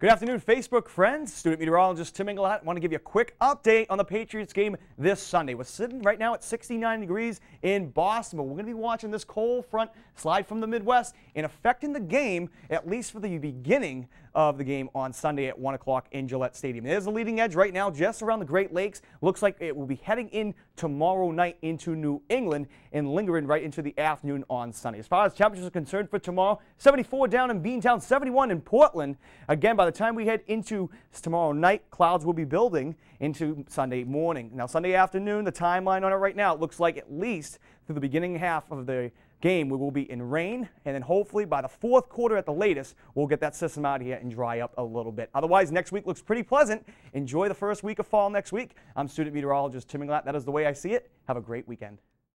Good afternoon, Facebook friends. Student meteorologist Tim Engelhart. want to give you a quick update on the Patriots game this Sunday. We're sitting right now at 69 degrees in Boston, but we're going to be watching this cold front slide from the Midwest and affecting the game, at least for the beginning of the game on Sunday at 1 o'clock in Gillette Stadium. There's a leading edge right now just around the Great Lakes. Looks like it will be heading in tomorrow night into New England and lingering right into the afternoon on Sunday. As far as temperatures are concerned for tomorrow, 74 down in Beantown, 71 in Portland. Again, by the the time we head into tomorrow night, clouds will be building into Sunday morning. Now, Sunday afternoon, the timeline on it right now, it looks like at least through the beginning half of the game, we will be in rain, and then hopefully by the fourth quarter at the latest, we'll get that system out here and dry up a little bit. Otherwise, next week looks pretty pleasant. Enjoy the first week of fall next week. I'm student meteorologist Tim Glatt. That is the way I see it. Have a great weekend.